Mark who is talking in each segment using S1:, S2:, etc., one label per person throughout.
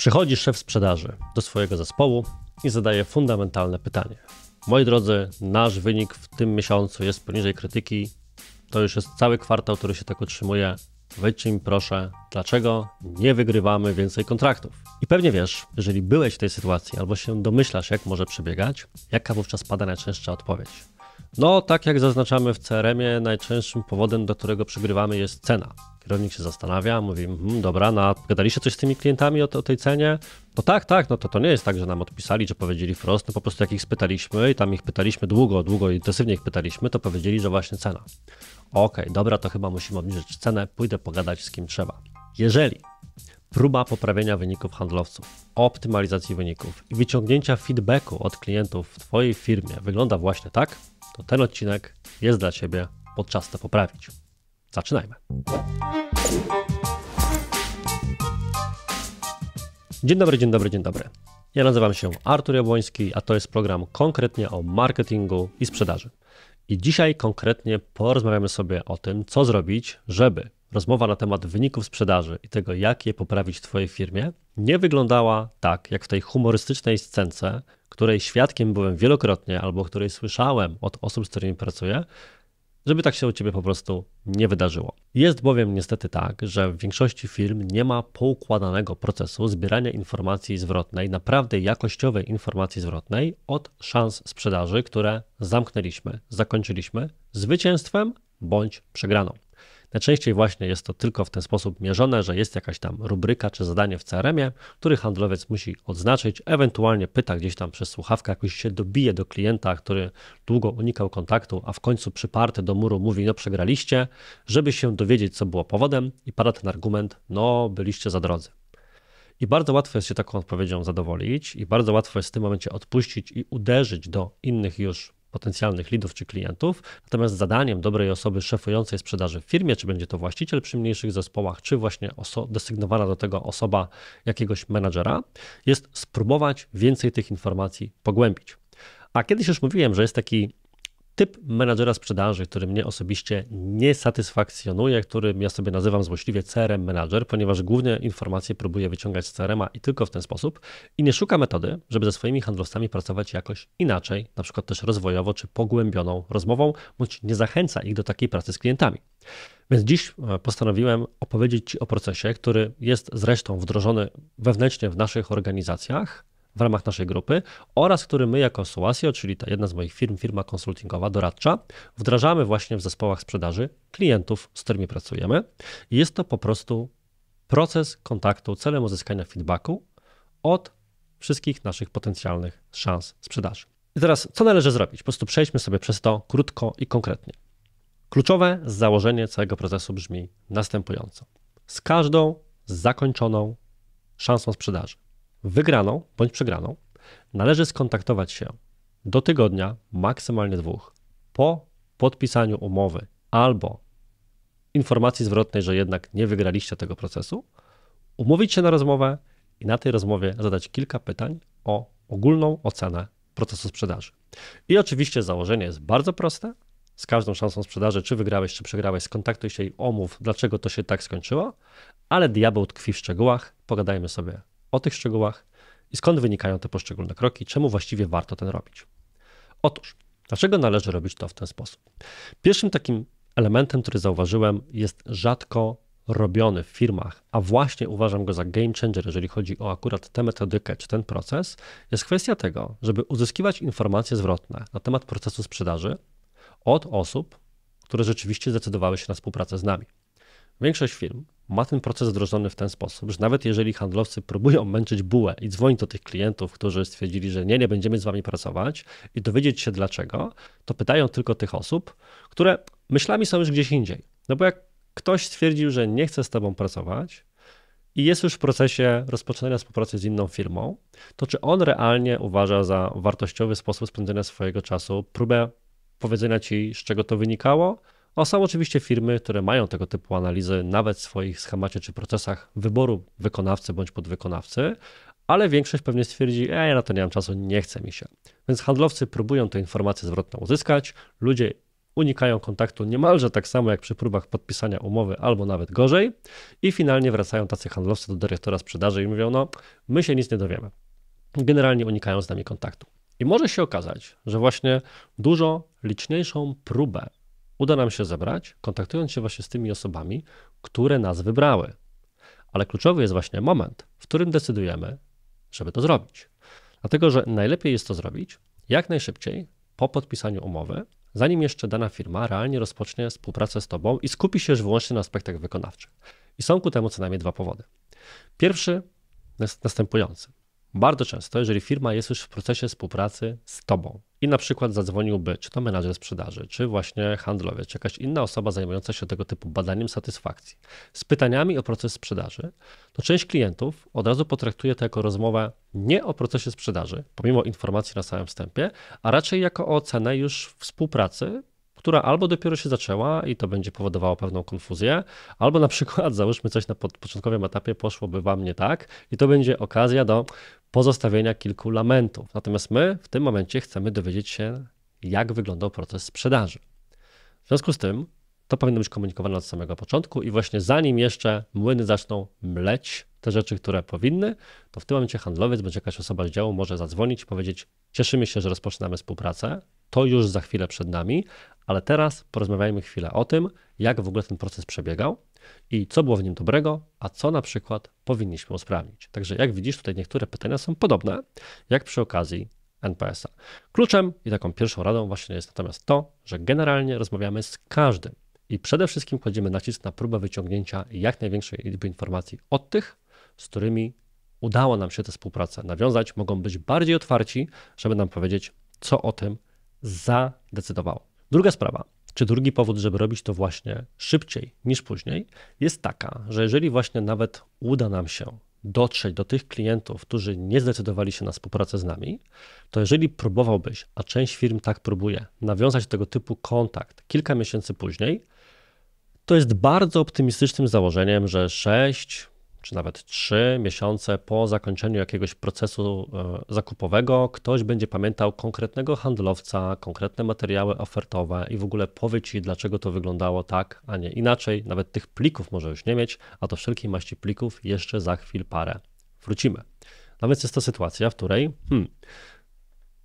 S1: Przychodzi szef sprzedaży do swojego zespołu i zadaje fundamentalne pytanie. Moi drodzy, nasz wynik w tym miesiącu jest poniżej krytyki. To już jest cały kwartał, który się tak utrzymuje. Wejdźcie mi proszę, dlaczego nie wygrywamy więcej kontraktów. I pewnie wiesz, jeżeli byłeś w tej sytuacji albo się domyślasz, jak może przebiegać, jaka wówczas pada najczęstsza odpowiedź. No, tak jak zaznaczamy w CRM-ie, najczęstszym powodem, do którego przegrywamy jest cena. Kierownik się zastanawia, mówi, hm, dobra, na, no, gadaliście coś z tymi klientami o, o, tej cenie? No tak, tak, no to, to nie jest tak, że nam odpisali, że powiedzieli wprost, no po prostu jak ich spytaliśmy i tam ich pytaliśmy długo, długo, intensywnie ich pytaliśmy, to powiedzieli, że właśnie cena. Okej, okay, dobra, to chyba musimy obniżyć cenę, pójdę pogadać z kim trzeba. Jeżeli próba poprawienia wyników handlowców, optymalizacji wyników i wyciągnięcia feedbacku od klientów w Twojej firmie wygląda właśnie tak, to ten odcinek jest dla Ciebie podczas te poprawić. Zaczynajmy. Dzień dobry, dzień dobry, dzień dobry. Ja nazywam się Artur Jabłoński, a to jest program konkretnie o marketingu i sprzedaży. I dzisiaj konkretnie porozmawiamy sobie o tym, co zrobić, żeby rozmowa na temat wyników sprzedaży i tego, jak je poprawić w Twojej firmie, nie wyglądała tak, jak w tej humorystycznej scence, której świadkiem byłem wielokrotnie albo której słyszałem od osób, z którymi pracuję, żeby tak się u ciebie po prostu nie wydarzyło. Jest bowiem niestety tak, że w większości firm nie ma poukładanego procesu zbierania informacji zwrotnej, naprawdę jakościowej informacji zwrotnej od szans sprzedaży, które zamknęliśmy, zakończyliśmy zwycięstwem bądź przegraną. Najczęściej właśnie jest to tylko w ten sposób mierzone, że jest jakaś tam rubryka czy zadanie w CRM-ie, który handlowiec musi odznaczyć, ewentualnie pyta gdzieś tam przez słuchawkę, jakoś się dobije do klienta, który długo unikał kontaktu, a w końcu przyparty do muru mówi, no przegraliście, żeby się dowiedzieć, co było powodem i pada ten argument, no byliście za drodzy. I bardzo łatwo jest się taką odpowiedzią zadowolić, i bardzo łatwo jest w tym momencie odpuścić i uderzyć do innych już potencjalnych lidów czy klientów. Natomiast zadaniem dobrej osoby szefującej sprzedaży w firmie, czy będzie to właściciel przy mniejszych zespołach, czy właśnie desygnowana do tego osoba jakiegoś menadżera, jest spróbować więcej tych informacji pogłębić. A kiedyś już mówiłem, że jest taki typ menadżera sprzedaży, który mnie osobiście nie satysfakcjonuje, który ja sobie nazywam złośliwie CRM menadżer, ponieważ głównie informacje próbuję wyciągać z crm i tylko w ten sposób i nie szuka metody, żeby ze swoimi handlowcami pracować jakoś inaczej, na przykład też rozwojowo czy pogłębioną rozmową, bądź nie zachęca ich do takiej pracy z klientami. Więc dziś e, postanowiłem opowiedzieć Ci o procesie, który jest zresztą wdrożony wewnętrznie w naszych organizacjach, w ramach naszej grupy oraz który my jako Suasio, czyli ta jedna z moich firm, firma konsultingowa, doradcza, wdrażamy właśnie w zespołach sprzedaży klientów, z którymi pracujemy. Jest to po prostu proces kontaktu celem uzyskania feedbacku od wszystkich naszych potencjalnych szans sprzedaży. I teraz, co należy zrobić? Po prostu przejdźmy sobie przez to krótko i konkretnie. Kluczowe założenie całego procesu brzmi następująco. Z każdą zakończoną szansą sprzedaży wygraną bądź przegraną, należy skontaktować się do tygodnia, maksymalnie dwóch, po podpisaniu umowy albo informacji zwrotnej, że jednak nie wygraliście tego procesu, umówić się na rozmowę i na tej rozmowie zadać kilka pytań o ogólną ocenę procesu sprzedaży. I oczywiście założenie jest bardzo proste. Z każdą szansą sprzedaży, czy wygrałeś, czy przegrałeś, skontaktuj się i omów, dlaczego to się tak skończyło, ale diabeł tkwi w szczegółach. Pogadajmy sobie o tych szczegółach i skąd wynikają te poszczególne kroki, czemu właściwie warto ten robić. Otóż, dlaczego należy robić to w ten sposób? Pierwszym takim elementem, który zauważyłem, jest rzadko robiony w firmach, a właśnie uważam go za game changer, jeżeli chodzi o akurat tę metodykę czy ten proces, jest kwestia tego, żeby uzyskiwać informacje zwrotne na temat procesu sprzedaży od osób, które rzeczywiście zdecydowały się na współpracę z nami. Większość firm ma ten proces wdrożony w ten sposób, że nawet jeżeli handlowcy próbują męczyć bułę i dzwonić do tych klientów, którzy stwierdzili, że nie, nie będziemy z wami pracować i dowiedzieć się dlaczego, to pytają tylko tych osób, które myślami są już gdzieś indziej. No bo jak ktoś stwierdził, że nie chce z tobą pracować, i jest już w procesie rozpoczynania współpracy z inną firmą, to czy on realnie uważa za wartościowy sposób spędzenia swojego czasu próbę powiedzenia ci, z czego to wynikało, a są oczywiście firmy, które mają tego typu analizy nawet w swoich schemacie czy procesach wyboru wykonawcy bądź podwykonawcy, ale większość pewnie stwierdzi, e, ja na to nie mam czasu, nie chce mi się. Więc handlowcy próbują tę informację zwrotną uzyskać, ludzie unikają kontaktu niemalże tak samo jak przy próbach podpisania umowy, albo nawet gorzej, i finalnie wracają tacy handlowcy do dyrektora sprzedaży i mówią: No, my się nic nie dowiemy. Generalnie unikają z nami kontaktu. I może się okazać, że właśnie dużo liczniejszą próbę uda nam się zebrać, kontaktując się właśnie z tymi osobami, które nas wybrały. Ale kluczowy jest właśnie moment, w którym decydujemy, żeby to zrobić. Dlatego, że najlepiej jest to zrobić jak najszybciej po podpisaniu umowy, zanim jeszcze dana firma realnie rozpocznie współpracę z Tobą i skupi się już wyłącznie na aspektach wykonawczych. I są ku temu co najmniej dwa powody. Pierwszy jest następujący. Bardzo często, jeżeli firma jest już w procesie współpracy z tobą i na przykład zadzwoniłby czy to menadżer sprzedaży, czy właśnie handlowiec, czy jakaś inna osoba zajmująca się tego typu badaniem satysfakcji z pytaniami o proces sprzedaży, to część klientów od razu potraktuje to jako rozmowę nie o procesie sprzedaży, pomimo informacji na samym wstępie, a raczej jako o ocenę już współpracy która albo dopiero się zaczęła i to będzie powodowało pewną konfuzję, albo na przykład załóżmy coś na początkowym etapie poszłoby wam nie tak i to będzie okazja do pozostawienia kilku lamentów. Natomiast my w tym momencie chcemy dowiedzieć się, jak wyglądał proces sprzedaży. W związku z tym to powinno być komunikowane od samego początku i właśnie zanim jeszcze młyny zaczną mleć te rzeczy, które powinny, to w tym momencie handlowiec bądź jakaś osoba z działu może zadzwonić i powiedzieć: Cieszymy się, że rozpoczynamy współpracę, to już za chwilę przed nami, ale teraz porozmawiajmy chwilę o tym, jak w ogóle ten proces przebiegał i co było w nim dobrego, a co na przykład powinniśmy usprawnić. Także jak widzisz, tutaj niektóre pytania są podobne, jak przy okazji NPS-a. Kluczem i taką pierwszą radą właśnie jest natomiast to, że generalnie rozmawiamy z każdym i przede wszystkim kładziemy nacisk na próbę wyciągnięcia jak największej liczby informacji od tych, z którymi udało nam się tę współpracę nawiązać, mogą być bardziej otwarci, żeby nam powiedzieć, co o tym zadecydowało. Druga sprawa, czy drugi powód, żeby robić to właśnie szybciej niż później, jest taka, że jeżeli właśnie nawet uda nam się dotrzeć do tych klientów, którzy nie zdecydowali się na współpracę z nami, to jeżeli próbowałbyś, a część firm tak próbuje, nawiązać tego typu kontakt kilka miesięcy później, to jest bardzo optymistycznym założeniem, że 6 czy nawet 3 miesiące po zakończeniu jakiegoś procesu e, zakupowego ktoś będzie pamiętał konkretnego handlowca, konkretne materiały ofertowe i w ogóle powie ci, dlaczego to wyglądało tak, a nie inaczej. Nawet tych plików może już nie mieć, a to wszelkiej maści plików jeszcze za chwil parę. Wrócimy. No więc jest to sytuacja, w której hmm,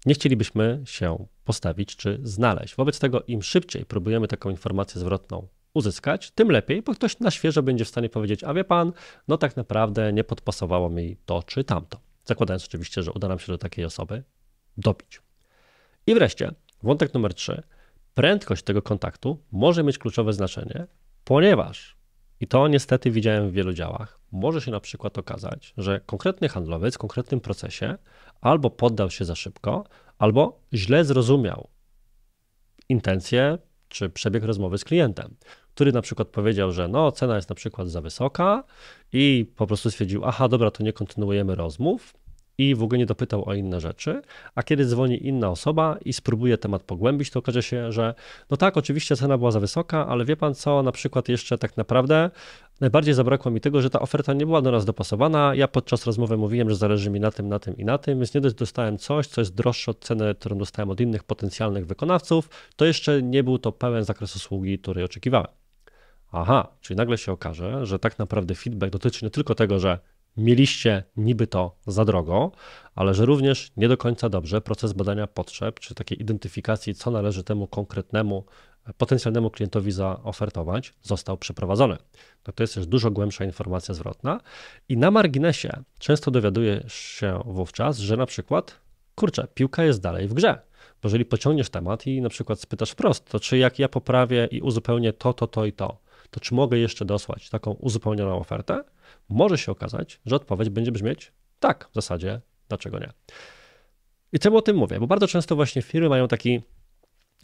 S1: nie chcielibyśmy się postawić czy znaleźć. Wobec tego im szybciej próbujemy taką informację zwrotną uzyskać, tym lepiej, bo ktoś na świeżo będzie w stanie powiedzieć, a wie pan, no tak naprawdę nie podpasowało mi to czy tamto. Zakładając oczywiście, że uda nam się do takiej osoby dobić. I wreszcie, wątek numer trzy. Prędkość tego kontaktu może mieć kluczowe znaczenie, ponieważ, i to niestety widziałem w wielu działach, może się na przykład okazać, że konkretny handlowiec w konkretnym procesie albo poddał się za szybko, albo źle zrozumiał intencje czy przebieg rozmowy z klientem, który na przykład powiedział, że no, cena jest na przykład za wysoka i po prostu stwierdził, aha, dobra, to nie kontynuujemy rozmów i w ogóle nie dopytał o inne rzeczy, a kiedy dzwoni inna osoba i spróbuje temat pogłębić, to okaże się, że no tak, oczywiście cena była za wysoka, ale wie pan co, na przykład jeszcze tak naprawdę najbardziej zabrakło mi tego, że ta oferta nie była do nas dopasowana. Ja podczas rozmowy mówiłem, że zależy mi na tym, na tym i na tym, więc nie dość dostałem coś, co jest droższe od ceny, którą dostałem od innych potencjalnych wykonawców, to jeszcze nie był to pełen zakres usługi, który oczekiwałem. Aha, czyli nagle się okaże, że tak naprawdę feedback dotyczy nie tylko tego, że mieliście niby to za drogo, ale że również nie do końca dobrze proces badania potrzeb, czy takiej identyfikacji, co należy temu konkretnemu potencjalnemu klientowi zaofertować, został przeprowadzony. No to jest już dużo głębsza informacja zwrotna i na marginesie często dowiaduje się wówczas, że na przykład, kurczę, piłka jest dalej w grze. Bo jeżeli pociągniesz temat i na przykład spytasz wprost, to czy jak ja poprawię i uzupełnię to, to, to i to, to czy mogę jeszcze dosłać taką uzupełnioną ofertę? Może się okazać, że odpowiedź będzie brzmieć tak, w zasadzie, dlaczego nie. I czemu o tym mówię? Bo bardzo często właśnie firmy mają taki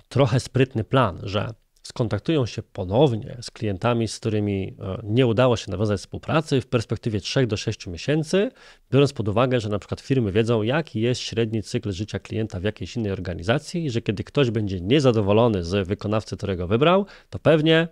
S1: trochę sprytny plan, że skontaktują się ponownie z klientami, z którymi e, nie udało się nawiązać współpracy w perspektywie 3 do 6 miesięcy, biorąc pod uwagę, że na przykład firmy wiedzą, jaki jest średni cykl życia klienta w jakiejś innej organizacji i że kiedy ktoś będzie niezadowolony z wykonawcy, którego wybrał, to pewnie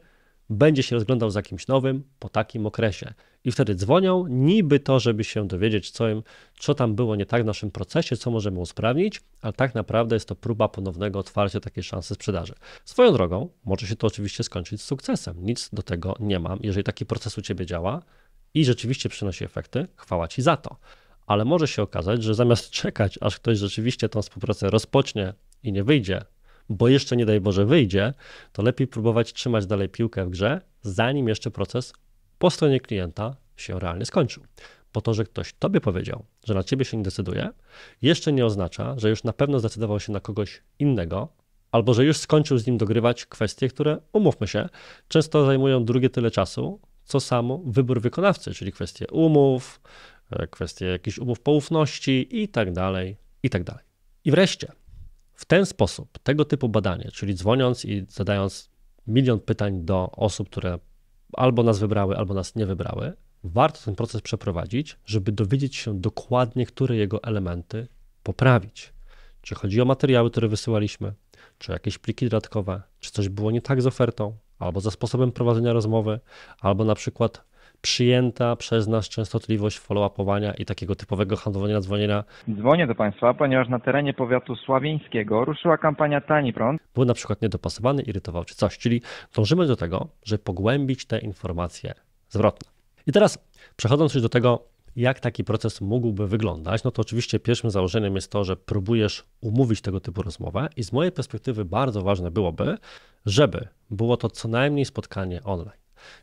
S1: będzie się rozglądał za kimś nowym po takim okresie. I wtedy dzwonią, niby to, żeby się dowiedzieć, co, im, co tam było nie tak w naszym procesie, co możemy usprawnić, ale tak naprawdę jest to próba ponownego otwarcia takiej szansy sprzedaży. Swoją drogą, może się to oczywiście skończyć z sukcesem. Nic do tego nie mam. Jeżeli taki proces u ciebie działa i rzeczywiście przynosi efekty, chwała ci za to. Ale może się okazać, że zamiast czekać, aż ktoś rzeczywiście tą współpracę rozpocznie i nie wyjdzie bo jeszcze nie daj Boże wyjdzie, to lepiej próbować trzymać dalej piłkę w grze, zanim jeszcze proces po stronie klienta się realnie skończył. Po to, że ktoś tobie powiedział, że na ciebie się nie decyduje, jeszcze nie oznacza, że już na pewno zdecydował się na kogoś innego, albo że już skończył z nim dogrywać kwestie, które, umówmy się, często zajmują drugie tyle czasu, co samo wybór wykonawcy, czyli kwestie umów, e, kwestie jakichś umów poufności i tak dalej, i tak dalej. I wreszcie, w ten sposób tego typu badanie, czyli dzwoniąc i zadając milion pytań do osób, które albo nas wybrały, albo nas nie wybrały, warto ten proces przeprowadzić, żeby dowiedzieć się dokładnie, które jego elementy poprawić. Czy chodzi o materiały, które wysyłaliśmy, czy jakieś pliki dodatkowe, czy coś było nie tak z ofertą, albo ze sposobem prowadzenia rozmowy, albo na przykład przyjęta przez nas częstotliwość follow-upowania i takiego typowego handlowania dzwonienia. Dzwonię do Państwa, ponieważ na terenie powiatu sławieńskiego ruszyła kampania Tani Prąd. Był na przykład niedopasowany, irytował czy coś, czyli dążymy do tego, żeby pogłębić te informacje zwrotne. I teraz przechodząc już do tego, jak taki proces mógłby wyglądać, no to oczywiście pierwszym założeniem jest to, że próbujesz umówić tego typu rozmowę i z mojej perspektywy bardzo ważne byłoby, żeby było to co najmniej spotkanie online.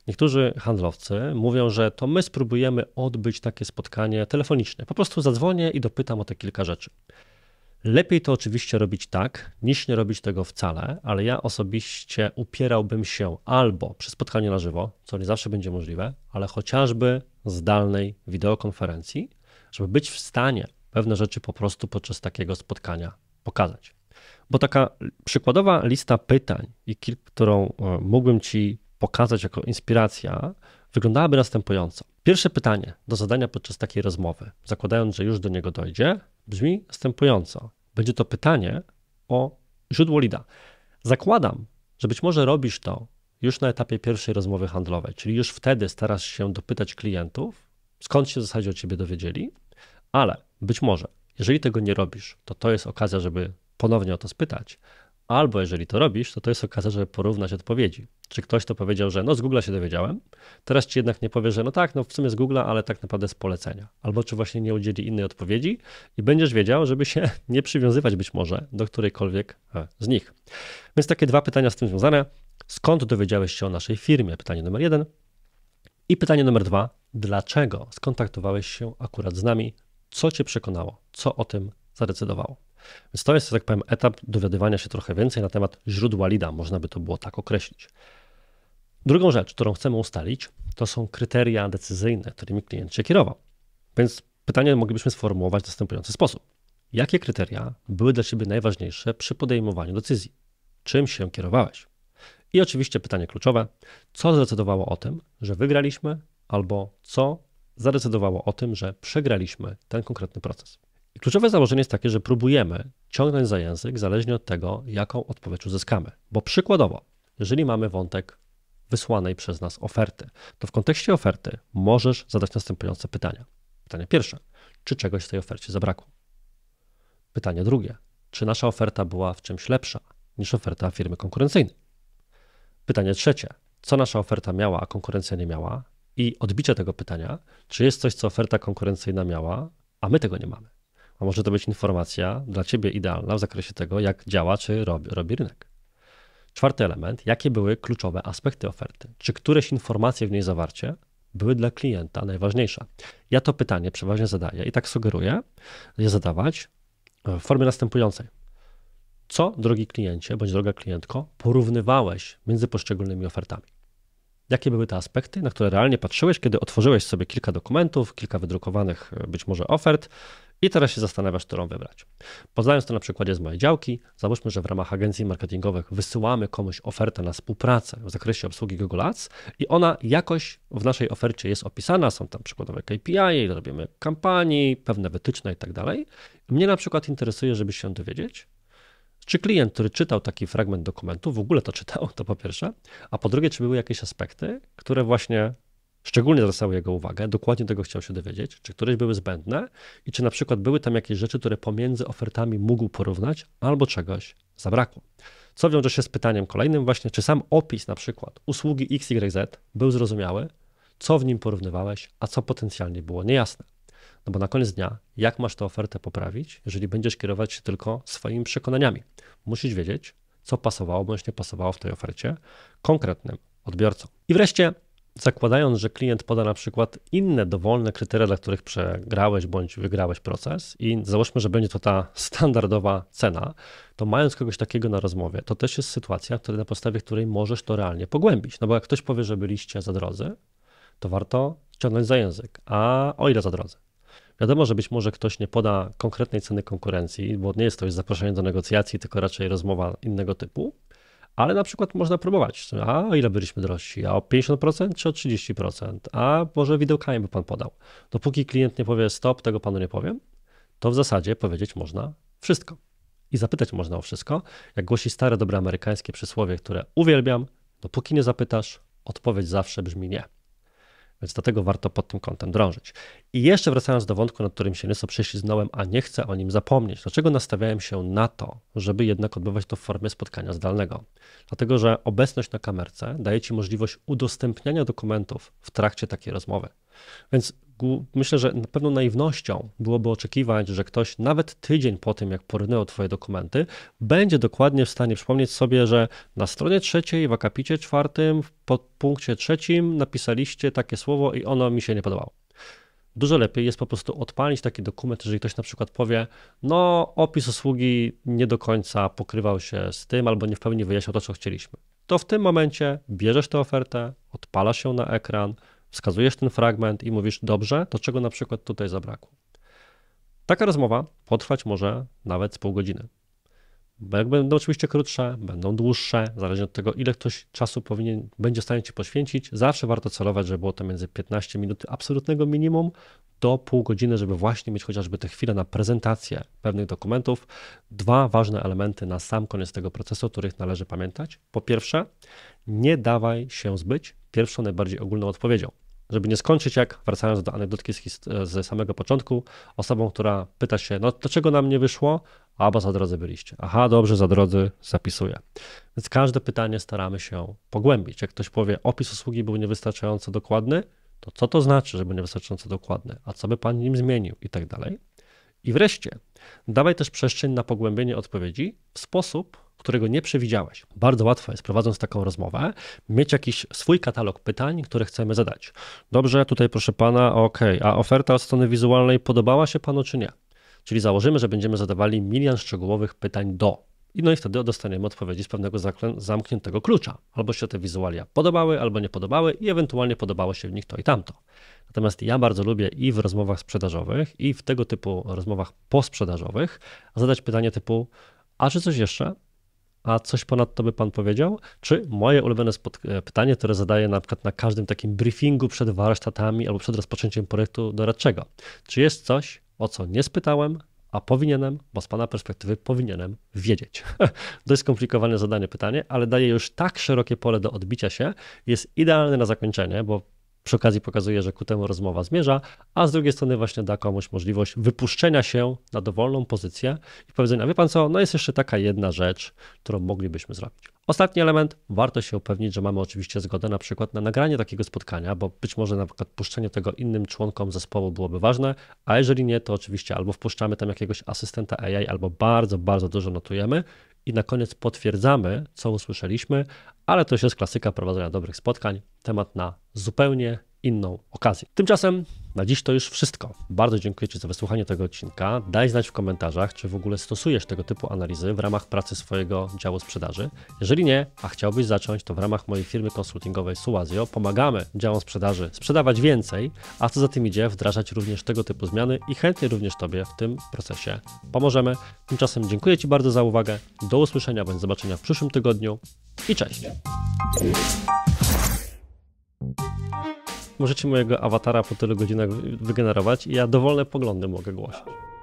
S1: Niektórzy handlowcy mówią, że to my spróbujemy odbyć takie spotkanie telefoniczne. Po prostu zadzwonię i dopytam o te kilka rzeczy. Lepiej to oczywiście robić tak, niż nie robić tego wcale, ale ja osobiście upierałbym się albo przy spotkaniu na żywo, co nie zawsze będzie możliwe, ale chociażby zdalnej wideokonferencji, żeby być w stanie pewne rzeczy po prostu podczas takiego spotkania pokazać. Bo taka przykładowa lista pytań, którą e, mógłbym Ci pokazać jako inspiracja, wyglądałaby następująco. Pierwsze pytanie do zadania podczas takiej rozmowy, zakładając, że już do niego dojdzie, brzmi następująco. Będzie to pytanie o źródło lida. Zakładam, że być może robisz to już na etapie pierwszej rozmowy handlowej, czyli już wtedy starasz się dopytać klientów, skąd się w zasadzie o ciebie dowiedzieli, ale być może, jeżeli tego nie robisz, to to jest okazja, żeby ponownie o to spytać, Albo jeżeli to robisz, to to jest okazja, żeby porównać odpowiedzi. Czy ktoś to powiedział, że no z Google się dowiedziałem, teraz ci jednak nie powie, że no tak, no w sumie z Google, ale tak naprawdę z polecenia. Albo czy właśnie nie udzieli innej odpowiedzi i będziesz wiedział, żeby się nie przywiązywać być może do którejkolwiek e, z nich. Więc takie dwa pytania z tym związane. Skąd dowiedziałeś się o naszej firmie? Pytanie numer jeden. I pytanie numer dwa. Dlaczego skontaktowałeś się akurat z nami? Co cię przekonało? Co o tym zadecydowało? Więc to jest, tak powiem, etap dowiadywania się trochę więcej na temat źródła lida, można by to było tak określić. Drugą rzecz, którą chcemy ustalić, to są kryteria decyzyjne, którymi klient się kierował. Więc pytanie moglibyśmy sformułować w następujący sposób. Jakie kryteria były dla Ciebie najważniejsze przy podejmowaniu decyzji? Czym się kierowałeś? I oczywiście pytanie kluczowe: co zdecydowało o tym, że wygraliśmy, albo co zadecydowało o tym, że przegraliśmy ten konkretny proces? I kluczowe założenie jest takie, że próbujemy ciągnąć za język zależnie od tego, jaką odpowiedź uzyskamy. Bo przykładowo, jeżeli mamy wątek wysłanej przez nas oferty, to w kontekście oferty możesz zadać następujące pytania. Pytanie pierwsze: czy czegoś w tej ofercie zabrakło? Pytanie drugie: czy nasza oferta była w czymś lepsza niż oferta firmy konkurencyjnej? Pytanie trzecie: co nasza oferta miała, a konkurencja nie miała? I odbicie tego pytania: czy jest coś, co oferta konkurencyjna miała, a my tego nie mamy? a może to być informacja dla ciebie idealna w zakresie tego, jak działa czy robi, robi rynek. Czwarty element, jakie były kluczowe aspekty oferty? Czy któreś informacje w niej zawarcie były dla klienta najważniejsze? Ja to pytanie przeważnie zadaję i tak sugeruję je zadawać e, w formie następującej. Co, drogi kliencie bądź droga klientko, porównywałeś między poszczególnymi ofertami? Jakie były te aspekty, na które realnie patrzyłeś, kiedy otworzyłeś sobie kilka dokumentów, kilka wydrukowanych e, być może ofert i teraz się zastanawiasz, którą wybrać. Poznając to na przykładzie z mojej działki, załóżmy, że w ramach agencji marketingowych wysyłamy komuś ofertę na współpracę w zakresie obsługi Google Ads i ona jakoś w naszej ofercie jest opisana, są tam przykładowe KPI, robimy kampanii, pewne wytyczne itd. Tak Mnie na przykład interesuje, żeby się dowiedzieć, czy klient, który czytał taki fragment dokumentu, w ogóle to czytał, to po pierwsze, a po drugie, czy były jakieś aspekty, które właśnie szczególnie zwracały jego uwagę, dokładnie tego chciał się dowiedzieć, czy któreś były zbędne i czy na przykład były tam jakieś rzeczy, które pomiędzy ofertami mógł porównać albo czegoś zabrakło. Co wiąże się z pytaniem kolejnym właśnie, czy sam opis na przykład usługi XYZ był zrozumiały, co w nim porównywałeś, a co potencjalnie było niejasne. No bo na koniec dnia, jak masz tę ofertę poprawić, jeżeli będziesz kierować się tylko swoimi przekonaniami? Musisz wiedzieć, co pasowało bądź nie pasowało w tej ofercie konkretnym odbiorcom. I wreszcie, zakładając, że klient poda na przykład inne dowolne kryteria, dla których przegrałeś bądź wygrałeś proces, i załóżmy, że będzie to ta standardowa cena, to mając kogoś takiego na rozmowie, to też jest sytuacja, na podstawie której możesz to realnie pogłębić. No bo jak ktoś powie, że byliście za drodzy, to warto ciągnąć za język. A o ile za drodzy? Wiadomo, że być może ktoś nie poda konkretnej ceny konkurencji, bo nie jest to już zaproszenie do negocjacji, tylko raczej rozmowa innego typu, ale na przykład można próbować, a o ile byliśmy drożsi, a o 50% czy o 30%, a może widełkami by pan podał. Dopóki klient nie powie stop, tego panu nie powiem, to w zasadzie powiedzieć można wszystko. I zapytać można o wszystko. Jak głosi stare, dobre amerykańskie przysłowie, które uwielbiam, dopóki nie zapytasz, odpowiedź zawsze brzmi nie. Więc dlatego warto pod tym kątem drążyć. I jeszcze wracając do wątku, nad którym się nieco prześliznąłem, a nie chcę o nim zapomnieć. Dlaczego nastawiałem się na to, żeby jednak odbywać to w formie spotkania zdalnego? Dlatego, że obecność na kamerce daje Ci możliwość udostępniania dokumentów w trakcie takiej rozmowy. Więc Myślę, że na pewno naiwnością byłoby oczekiwać, że ktoś nawet tydzień po tym, jak porynęło Twoje dokumenty, będzie dokładnie w stanie przypomnieć sobie, że na stronie trzeciej, w akapicie czwartym, w podpunkcie trzecim napisaliście takie słowo i ono mi się nie podobało. Dużo lepiej jest po prostu odpalić taki dokument, jeżeli ktoś na przykład powie, no opis usługi nie do końca pokrywał się z tym albo nie w pełni wyjaśniał to, co chcieliśmy. To w tym momencie bierzesz tę ofertę, odpalasz ją na ekran, wskazujesz ten fragment i mówisz, dobrze, to czego na przykład tutaj zabrakło. Taka rozmowa potrwać może nawet z pół godziny. Jak będą oczywiście krótsze, będą dłuższe, zależnie od tego, ile ktoś czasu powinien, będzie w stanie ci poświęcić. Zawsze warto celować, żeby było to między 15 minut absolutnego minimum do pół godziny, żeby właśnie mieć chociażby te chwile na prezentację pewnych dokumentów. Dwa ważne elementy na sam koniec tego procesu, o których należy pamiętać. Po pierwsze, nie dawaj się zbyć pierwszą, najbardziej ogólną odpowiedzią żeby nie skończyć jak, wracając do anegdotki z, e, z, samego początku, osobą, która pyta się, no czego nam nie wyszło, albo za drodzy byliście. Aha, dobrze, za drodzy zapisuję. Więc każde pytanie staramy się pogłębić. Jak ktoś powie, opis usługi był niewystarczająco dokładny, to co to znaczy, że był niewystarczająco dokładny, a co by pan nim zmienił i tak dalej. I wreszcie, dawaj też przestrzeń na pogłębienie odpowiedzi w sposób, którego nie przewidziałeś. Bardzo łatwo jest, prowadząc taką rozmowę, mieć jakiś swój katalog pytań, które chcemy zadać. Dobrze, tutaj proszę pana, ok, a oferta od strony wizualnej podobała się panu czy nie? Czyli założymy, że będziemy zadawali milion szczegółowych pytań do. I no i wtedy dostaniemy odpowiedzi z pewnego zamkniętego klucza. Albo się te wizualia podobały, albo nie podobały i ewentualnie podobało się w nich to i tamto. Natomiast ja bardzo lubię i w rozmowach sprzedażowych, i w tego typu rozmowach posprzedażowych zadać pytanie typu, a czy coś jeszcze? A coś ponadto by pan powiedział? Czy moje ulubione e, pytanie, które zadaję na przykład na każdym takim briefingu przed warsztatami albo przed rozpoczęciem projektu doradczego. Czy jest coś, o co nie spytałem, a powinienem, bo z Pana perspektywy powinienem wiedzieć. Dość skomplikowane zadanie, pytanie, ale daje już tak szerokie pole do odbicia się, jest idealne na zakończenie, bo przy okazji pokazuje, że ku temu rozmowa zmierza, a z drugiej strony właśnie da komuś możliwość wypuszczenia się na dowolną pozycję i powiedzenia, wie pan co, no jest jeszcze taka jedna rzecz, którą moglibyśmy zrobić. Ostatni element, warto się upewnić, że mamy oczywiście zgodę na przykład na nagranie takiego spotkania, bo być może na przykład puszczenie tego innym członkom zespołu byłoby ważne, a jeżeli nie, to oczywiście albo wpuszczamy tam jakiegoś asystenta AI, albo bardzo, bardzo dużo notujemy i na koniec potwierdzamy, co usłyszeliśmy, ale to już jest klasyka prowadzenia dobrych spotkań, temat na zupełnie inną okazję. Tymczasem na dziś to już wszystko. Bardzo dziękuję Ci za wysłuchanie tego odcinka. Daj znać w komentarzach, czy w ogóle stosujesz tego typu analizy w ramach pracy swojego działu sprzedaży. Jeżeli nie, a chciałbyś zacząć, to w ramach mojej firmy konsultingowej Suazio pomagamy działom sprzedaży sprzedawać więcej, a co za tym idzie, wdrażać również tego typu zmiany i chętnie również Tobie w tym procesie pomożemy. Tymczasem dziękuję Ci bardzo za uwagę. Do usłyszenia bądź zobaczenia w przyszłym tygodniu i cześć! Możecie mojego awatara po tylu godzinach wygenerować i ja dowolne poglądy mogę głosić.